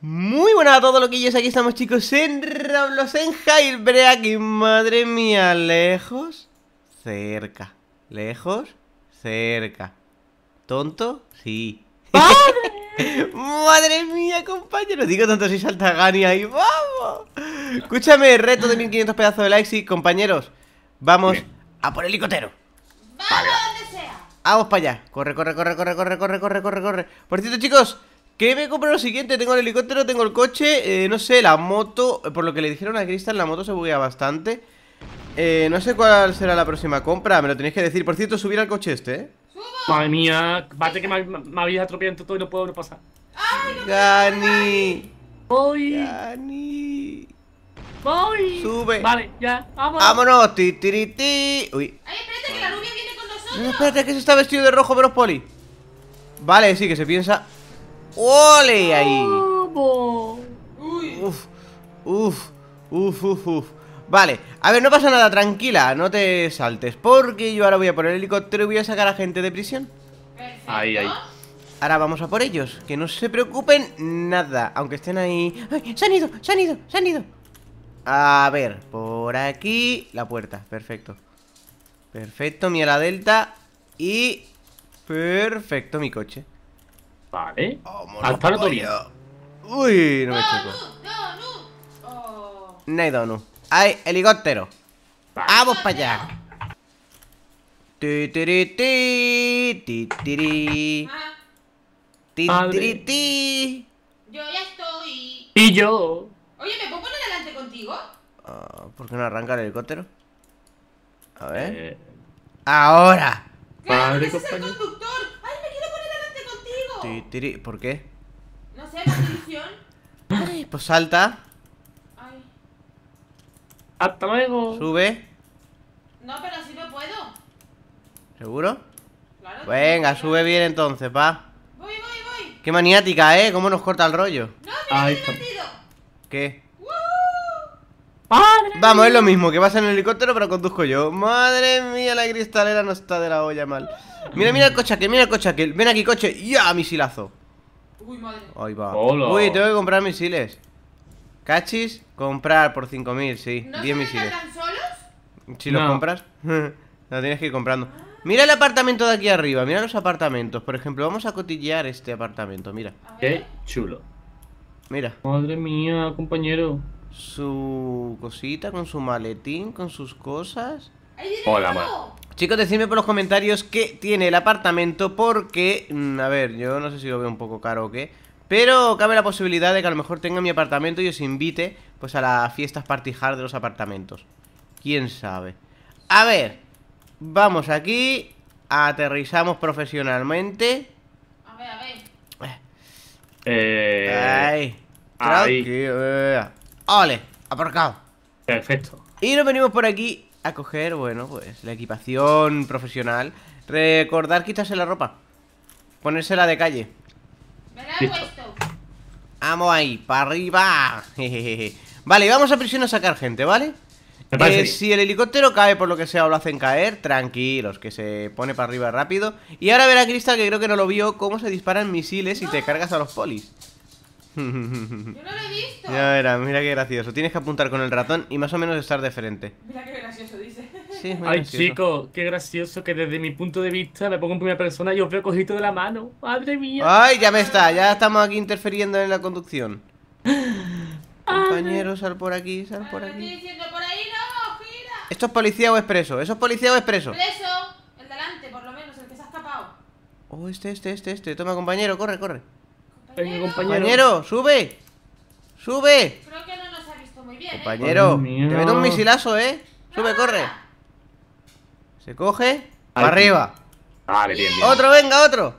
Muy buenas a todos loquillos, aquí estamos chicos en Roblox, en Jailbreak y madre mía, lejos, cerca, lejos, cerca, tonto, sí ¡Madre! mía, compañero, digo tanto si salta Gani ahí, vamos Escúchame, reto de 1500 pedazos de likes y compañeros, vamos a por el helicóptero ¡Vamos donde sea! Vamos para allá, corre, corre, corre, corre, corre, corre, corre, corre, corre Por cierto chicos... ¿Qué me compro lo siguiente, tengo el helicóptero, tengo el coche, eh, no sé, la moto Por lo que le dijeron a Crystal, la moto se buguea bastante eh, no sé cuál será la próxima compra, me lo tenéis que decir Por cierto, subir al coche este, ¿eh? Madre mía, Parece que me, me habéis atropellado todo y no puedo no pasar ¡Gani! ¡Voy! ¡Gani! ¡Voy! ¡Sube! Vale, ya, vámonos ¡Vámonos! ¡Ti, ti, ti! uy ¡Ay, espérate que la rubia viene con nosotros! No, espérate que se está vestido de rojo, pero poli Vale, sí, que se piensa ¡Ole ahí! Uf, uf, uf, uf, uf. Vale, a ver, no pasa nada, tranquila, no te saltes Porque yo ahora voy a poner el helicóptero y voy a sacar a gente de prisión Ahí, ahí Ahora vamos a por ellos, que no se preocupen nada Aunque estén ahí... ¡Ay, se han ido, se han ido, se han ido! A ver, por aquí la puerta, perfecto Perfecto, mi ala delta Y... Perfecto, mi coche Vale. Hasta la teoría. Uy, no me chico. No, no, no. hay helicóptero! Ah, ¡Vamos para allá! Ti, ti, ti, ah. ti, ti, Ti, ti. Yo ya estoy. Y yo. Oye, ¿me puedo poner adelante contigo? Ah, ¿Por qué no arranca el helicóptero? A ver. Eh. Ahora. Padre, compañero. ¿Por qué? No sé, la televisión. pues salta. Ay. Hasta luego. Sube. No, pero así no puedo. ¿Seguro? Venga, sube bien entonces, pa. Voy, voy, voy. Qué maniática, ¿eh? ¿Cómo nos corta el rollo? No, mira, Ay, qué divertido. ¿Qué? Vamos, es lo mismo, que vas en el helicóptero pero conduzco yo Madre mía, la cristalera no está de la olla mal Mira, mira el coche aquel, mira el coche aquel Ven aquí, coche, ya, misilazo Uy, madre va Uy, tengo que comprar misiles Cachis, comprar por 5.000, sí 10 misiles solos? Si los compras No tienes que ir comprando Mira el apartamento de aquí arriba, mira los apartamentos Por ejemplo, vamos a cotillear este apartamento, mira Qué chulo Mira Madre mía, compañero su cosita, con su maletín, con sus cosas. Hola, Chicos, decidme por los comentarios qué tiene el apartamento porque, mm, a ver, yo no sé si lo veo un poco caro o qué, pero cabe la posibilidad de que a lo mejor tenga mi apartamento y os invite pues a las fiestas party hard de los apartamentos. ¿Quién sabe? A ver, vamos aquí, aterrizamos profesionalmente. A ver, a ver. Eh... Ay, Ay. Ole, aparcado. Perfecto. Y nos venimos por aquí a coger, bueno, pues la equipación profesional. Recordar quitarse la ropa. Ponérsela de calle. Vamos ahí, para arriba. vale, vamos a prisión a sacar gente, ¿vale? Eh, si el helicóptero cae por lo que sea o lo hacen caer, tranquilos, que se pone para arriba rápido. Y ahora verá Cristal, que creo que no lo vio, cómo se disparan misiles y te cargas a los polis. Yo no lo he visto. Ya mira qué gracioso. Tienes que apuntar con el ratón y más o menos estar de frente. Mira qué gracioso, dice. Ay, chico, qué gracioso que desde mi punto de vista me pongo en primera persona y os veo cogido de la mano. Madre mía. Ay, ya me está, ya estamos aquí interfiriendo en la conducción. Ah, compañero, sal por aquí, sal por aquí. diciendo por ¿Esto es policía o es preso? ¿Eso es policía o es preso? el delante, por lo menos, el que se ha escapado. Oh, este, este, este, este. Toma, compañero, corre, corre compañero. sube. Sube. Creo que no nos ha visto muy bien. ¿eh? Compañero, oh, te meto un misilazo, eh. Sube, ah. corre. Se coge. Para arriba. Otro, venga, otro.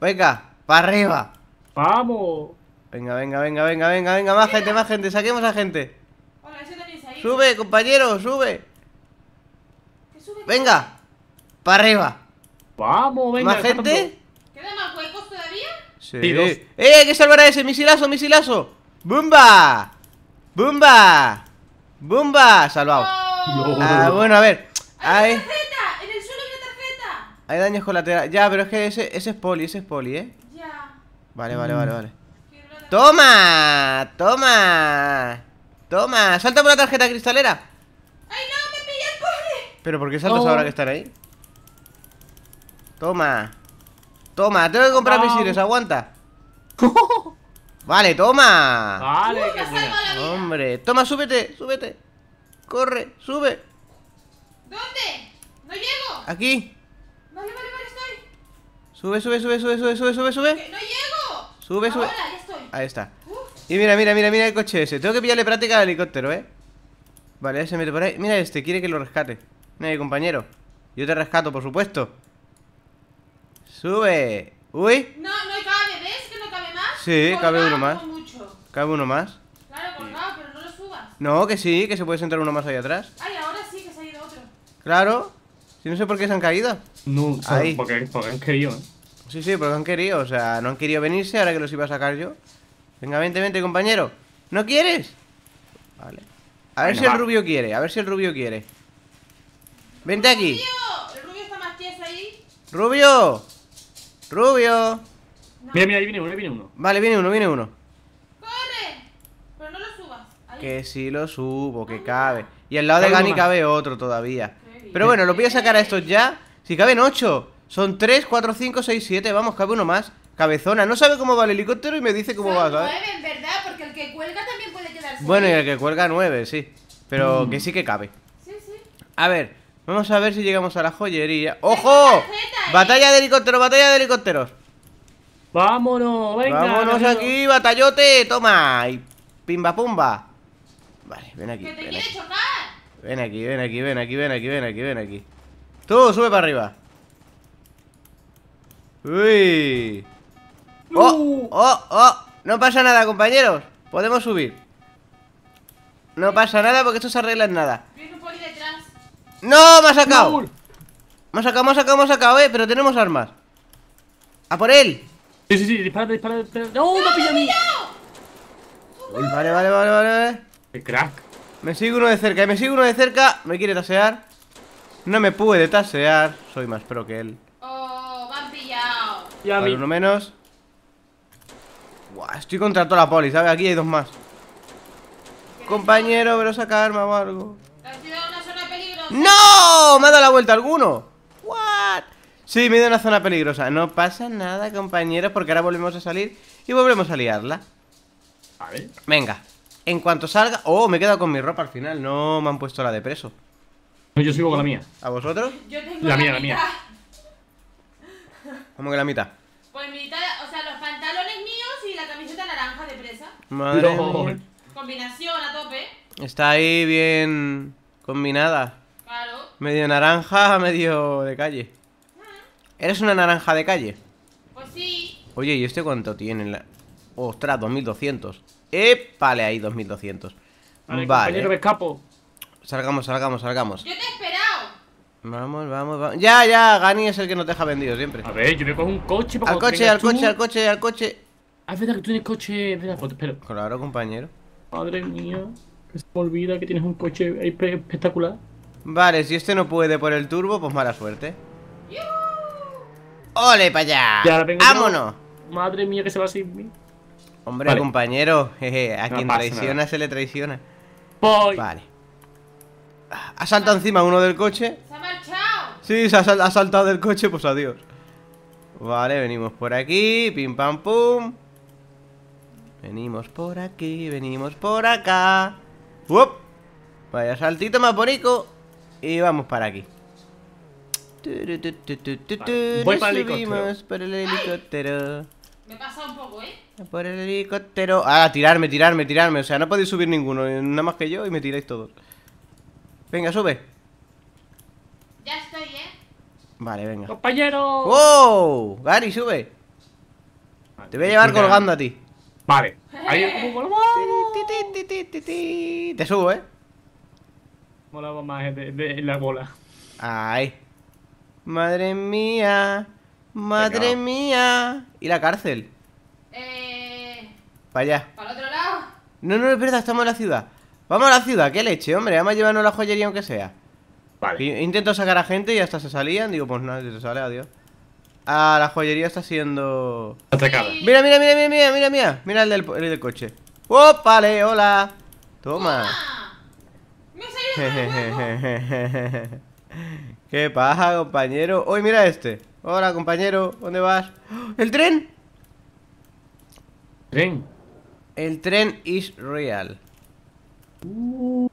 Venga, para arriba. Vamos. Venga, venga, venga, venga, venga, venga, más gente, más gente, saquemos a gente. Sube, compañero, sube. Venga, para arriba. Vamos, venga. ¿Más gente? Sí. ¡Eh! ¡Hay que salvar a ese! ¡Misilazo, misilazo! ¡Bumba! ¡Bumba! ¡Bumba! Salvado. Ah, bueno, a ver. ¡Hay tarjeta! ¡En el suelo hay tarjeta! Hay daños colaterales. Ya, pero es que ese, es poli, ese es poli, ¿eh? Ya. Vale, vale, mm. vale, vale. ¡Toma! ¡Toma! ¡Toma! ¡Salta por la tarjeta cristalera! ¡Ay, no! ¡Me pillé el ¿Pero por qué saltas oh. ahora que estar ahí? ¡Toma! Toma, tengo que comprar misiles, aguanta. vale, toma. Vale, uh, Hombre, toma, súbete, súbete. Corre, sube. ¿Dónde? No llego. Aquí. Vale, vale, vale, estoy. Sube, sube, sube, sube, sube, sube, sube, sube. No llego. Sube, sube. estoy. Ahí está. Y mira, mira, mira, mira el coche ese. Tengo que pillarle práctica al helicóptero, ¿eh? Vale, ese mete por ahí. Mira este, quiere que lo rescate. Mira, compañero. Yo te rescato, por supuesto. Sube. Uy. No, no cabe, ¿ves que no cabe más? Sí, cabe uno más. Cabe uno más. Claro, colgado, pero no lo subas. No, que sí, que se puede sentar uno más ahí atrás. Ay, ahora sí que se ha ido otro. Claro. Si no sé por qué se han caído. No, Porque, han querido, ¿eh? Sí, sí, porque han querido. O sea, no han querido venirse ahora que los iba a sacar yo. Venga, vente, vente, compañero. ¿No quieres? Vale. A ver si el rubio quiere, a ver si el rubio quiere. Vente aquí. ¡Rubio! ¿El rubio está más tieso ahí? ¡Rubio! Rubio. Mira, mira, ahí viene uno, ahí viene uno. Vale, viene uno, viene uno. ¡Corre! Pero no lo subas. Que sí lo subo, que cabe. Y al lado de Gani cabe otro todavía. Pero bueno, lo voy a sacar a estos ya. Si caben ocho Son tres, cuatro, cinco, seis, siete Vamos, cabe uno más. Cabezona. No sabe cómo va el helicóptero y me dice cómo va. va. en verdad, porque el que cuelga también puede quedarse. Bueno, y el que cuelga nueve, sí. Pero mm. que sí que cabe. Sí, sí. A ver, Vamos a ver si llegamos a la joyería. ¡Ojo! ¡Batalla de helicópteros, batalla de helicópteros! ¡Vámonos, venga! ¡Vámonos aquí, batallote! ¡Toma! Y pimba pumba. Vale, ven aquí. ¡Que te ven chocar! Ven aquí, ven aquí, ven aquí, ven aquí, ven aquí, ven Tú, sube para arriba. ¡Uy! Uh. ¡Oh! ¡Oh! ¡Oh! No pasa nada, compañeros. Podemos subir. No pasa nada porque esto se arregla en nada. ¡No! ¡Me ha sacado! Me ha sacado, me ha sacado, me ha sacado, eh Pero tenemos armas ¡A por él! Sí, sí, sí, dispara, dispara, ¡No, me ha pillado Vale, vale, vale, vale ¡Qué crack! Me sigue uno de cerca, me sigue uno de cerca Me quiere tasear No me puede tasear Soy más pro que él ¡Oh, me ha pillado! Ya vale, uno menos Buah, estoy contra toda la poli, ¿sabes? Aquí hay dos más Compañero, pero saca arma o algo ¡No! ¿Me ha dado la vuelta alguno? ¿What? Sí, me he ido una zona peligrosa No pasa nada, compañeros Porque ahora volvemos a salir y volvemos a liarla ver. Venga En cuanto salga... Oh, me he quedado con mi ropa al final No me han puesto la de preso Yo sigo con la mía ¿A vosotros? la, mía, la mía ¿Cómo que la mitad? Pues mitad, o sea, los pantalones míos y la camiseta naranja de presa Madre mía. Combinación a tope Está ahí bien combinada Medio naranja, medio de calle. ¿Eres una naranja de calle? Pues sí. Oye, ¿y este cuánto tiene? La... Ostras, 2200. ¡Eh! Vale, ahí 2200. Vale. vale. Me escapo. Salgamos, salgamos, salgamos. Yo te he esperado. Vamos, vamos, vamos. Ya, ya, Gani es el que nos deja vendido siempre. A ver, yo me pongo un coche para Al coche, al coche, al coche, al ah, coche. es verdad que tú tienes coche. espera. Claro, compañero. Madre mía, que se me olvida que tienes un coche espectacular. Vale, si este no puede por el turbo, pues mala suerte. ¡Ole para allá! ¡Vámonos! Madre mía, que se va sin mí. Hombre, compañero, a quien traiciona se le traiciona. Vale. Ha saltado encima uno del coche. ¡Se ha marchado! Sí, se ha, saltado del coche, pues adiós. Vale, venimos por aquí, pim pam pum. Venimos por aquí, venimos por acá. ¡Uop! Vaya saltito más y vamos para aquí. voy Por el helicóptero. me pasa un poco, ¿eh? Por el helicóptero. Ah, tirarme, tirarme, tirarme. O sea, no podéis subir ninguno. Eh, nada más que yo y me tiráis todos. Venga, sube. Ya estoy, ¿eh? Vale, venga. ¡Compañero! ¡Wow! Gary, sube. Te voy a llevar colgando a ti. Vale. Te subo, ¿eh? molaba más de, la bola. Ay. Madre mía. Madre mía. ¿Y la cárcel? Eh... Para allá. ¿Para el otro lado? No, no, es verdad, estamos en la ciudad. Vamos a la ciudad, qué leche, hombre. Vamos a llevarnos la joyería aunque sea. Vale. Intento sacar a gente y hasta se salían. Digo, pues nada, se sale, adiós. Ah, la joyería está siendo... Atacada. Mira, mira, mira, mira, mira, mira, mira. el del, coche. ¡Oh, vale! ¡Hola! Toma. ¿Qué pasa, compañero? Uy, mira este. Hola, compañero. ¿Dónde vas? ¡Oh! ¡El tren! ¿Tren? El tren is real. Uh.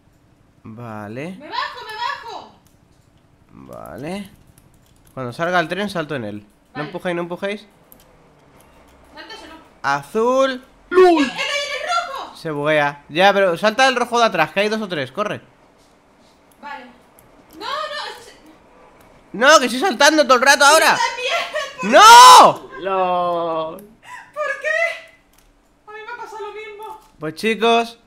Vale. ¡Me bajo, me bajo! Vale. Cuando salga el tren, salto en él. No empujéis, no empujéis. Azul. ¡Luz! ¡El, es rojo! Se buguea. Ya, pero salta el rojo de atrás, que hay dos o tres. Corre. No, no. No, que estoy saltando todo el rato ahora. ¡No! ¡No! ¿Por qué? A mí me ha pasado lo mismo. Pues chicos,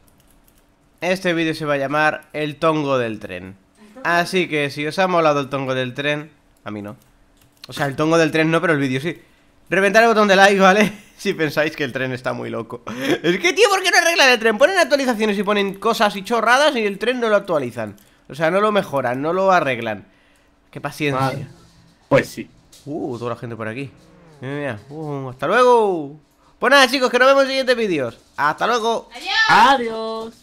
este vídeo se va a llamar El tongo del tren. Así que si os ha molado el tongo del tren, a mí no. O sea, el tongo del tren no, pero el vídeo sí. Reventar el botón de like, ¿vale? si pensáis que el tren está muy loco. es que, tío, ¿por qué no arreglan el tren? Ponen actualizaciones y ponen cosas y chorradas y el tren no lo actualizan. O sea, no lo mejoran, no lo arreglan. Qué paciencia. Pues sí. Uh, toda la gente por aquí. Mira, mira. Uh, hasta luego. Pues nada, chicos, que nos vemos en siguientes vídeos. Hasta luego. Adiós. Adiós.